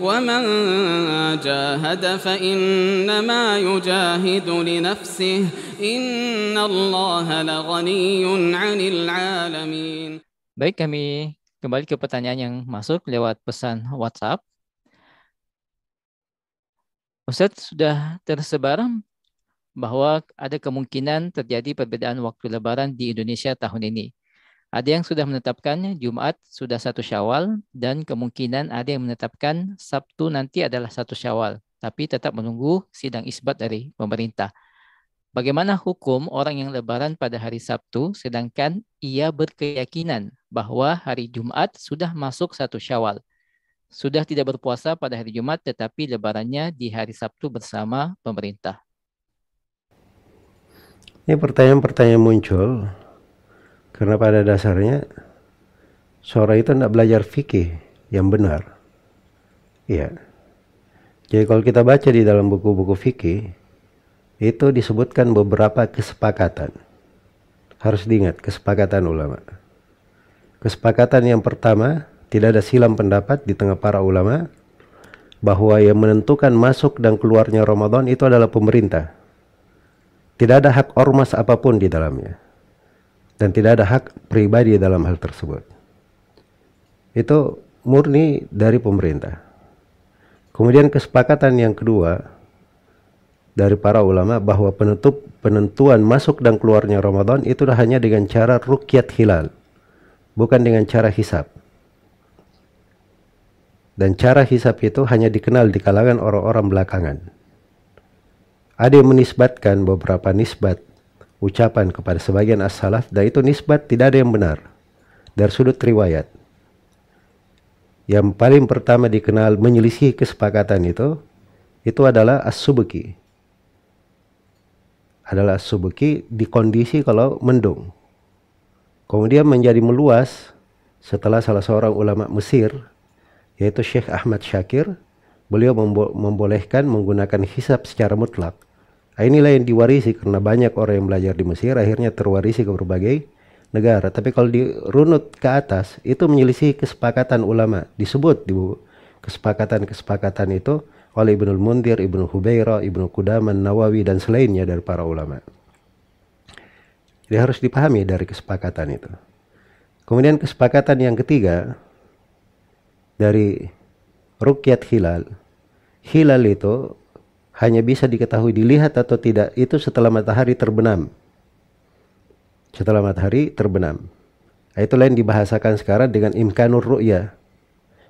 ومن جاهد فإنما يجاهد لنفسه إن الله لغني عن العالمين Baik kami kembali ke pertanyaan yang masuk lewat pesan WhatsApp. Ustaz sudah tersebar bahwa ada kemungkinan terjadi perbedaan waktu lebaran di Indonesia tahun ini. Ada yang sudah menetapkan Jumat sudah satu Syawal dan kemungkinan ada yang menetapkan Sabtu nanti adalah satu Syawal, tapi tetap menunggu sidang isbat dari pemerintah. Bagaimana hukum orang yang lebaran pada hari Sabtu sedangkan ia berkeyakinan bahwa hari Jumat sudah masuk satu syawal. Sudah tidak berpuasa pada hari Jumat tetapi lebarannya di hari Sabtu bersama pemerintah. Ini pertanyaan-pertanyaan muncul karena pada dasarnya seorang itu tidak belajar fikih yang benar. Ya. Jadi kalau kita baca di dalam buku-buku fikih itu disebutkan beberapa kesepakatan. Harus diingat kesepakatan ulama. Kesepakatan yang pertama, tidak ada silam pendapat di tengah para ulama bahwa yang menentukan masuk dan keluarnya Ramadan itu adalah pemerintah. Tidak ada hak ormas apapun di dalamnya dan tidak ada hak pribadi dalam hal tersebut. Itu murni dari pemerintah. Kemudian kesepakatan yang kedua dari para ulama bahwa penutup penentuan masuk dan keluarnya Ramadan itu hanya dengan cara rukyat hilal, bukan dengan cara hisap. Dan cara hisap itu hanya dikenal di kalangan orang-orang belakangan. Ada yang menisbatkan beberapa nisbat ucapan kepada sebagian as-salaf dan itu nisbat tidak ada yang benar dari sudut riwayat. Yang paling pertama dikenal menyelisih kesepakatan itu itu adalah as subuki Adalah subuki di kondisi kalau mendung. Kemudian menjadi meluas setelah salah seorang ulama Mesir yaitu Syekh Ahmad Syakir beliau membolehkan menggunakan hisab secara mutlak Nah, inilah yang diwarisi karena banyak orang yang belajar di Mesir akhirnya terwarisi ke berbagai negara. Tapi kalau dirunut ke atas itu menyelisih kesepakatan ulama disebut di kesepakatan-kesepakatan itu oleh Ibnul Mundir, Ibnu Hubeiro, Ibnu Kudaman, Nawawi dan selainnya dari para ulama. Jadi harus dipahami dari kesepakatan itu. Kemudian kesepakatan yang ketiga dari rukyat hilal. Hilal itu hanya bisa diketahui dilihat atau tidak itu setelah matahari terbenam. Setelah matahari terbenam. Nah, itu lain dibahasakan sekarang dengan imkanur ru'ya.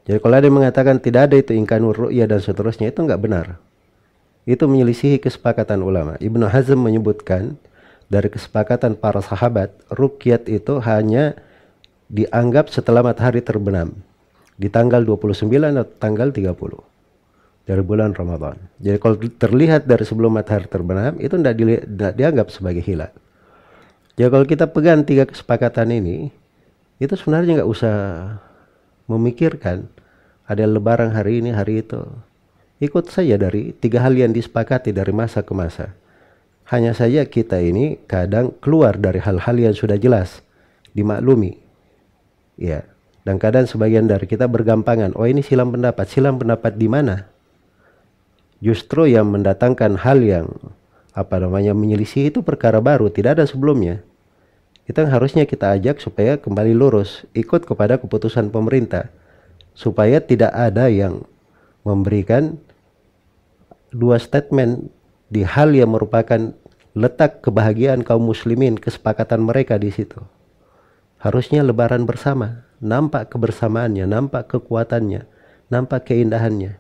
Jadi kalau ada yang mengatakan tidak ada itu imkanur ru'ya dan seterusnya itu enggak benar. Itu menyelisihi kesepakatan ulama. Ibnu Hazm menyebutkan dari kesepakatan para sahabat, rukyat itu hanya dianggap setelah matahari terbenam di tanggal 29 atau tanggal 30 dari bulan Ramadan. Jadi kalau terlihat dari sebelum matahari terbenam itu tidak di, dianggap sebagai hilal. Jadi kalau kita pegang tiga kesepakatan ini, itu sebenarnya nggak usah memikirkan ada lebaran hari ini hari itu. Ikut saja dari tiga hal yang disepakati dari masa ke masa. Hanya saja kita ini kadang keluar dari hal-hal yang sudah jelas dimaklumi. Ya, dan kadang sebagian dari kita bergampangan, oh ini silang pendapat, silang pendapat di mana? justru yang mendatangkan hal yang apa namanya menyelisih itu perkara baru tidak ada sebelumnya kita harusnya kita ajak supaya kembali lurus ikut kepada keputusan pemerintah supaya tidak ada yang memberikan dua statement di hal yang merupakan letak kebahagiaan kaum muslimin kesepakatan mereka di situ harusnya lebaran bersama nampak kebersamaannya nampak kekuatannya nampak keindahannya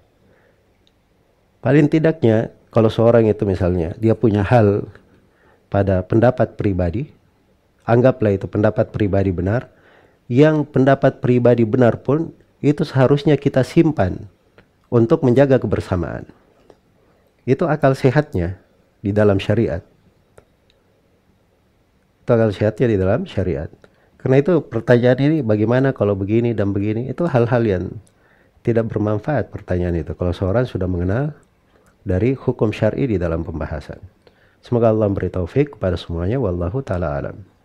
Paling tidaknya kalau seorang itu misalnya dia punya hal pada pendapat pribadi, anggaplah itu pendapat pribadi benar, yang pendapat pribadi benar pun itu seharusnya kita simpan untuk menjaga kebersamaan. Itu akal sehatnya di dalam syariat. Itu akal sehatnya di dalam syariat. Karena itu pertanyaan ini bagaimana kalau begini dan begini itu hal-hal yang tidak bermanfaat pertanyaan itu. Kalau seorang sudah mengenal dari hukum syar'i di dalam pembahasan. Semoga Allah beri taufik kepada semuanya. Wallahu taala alam.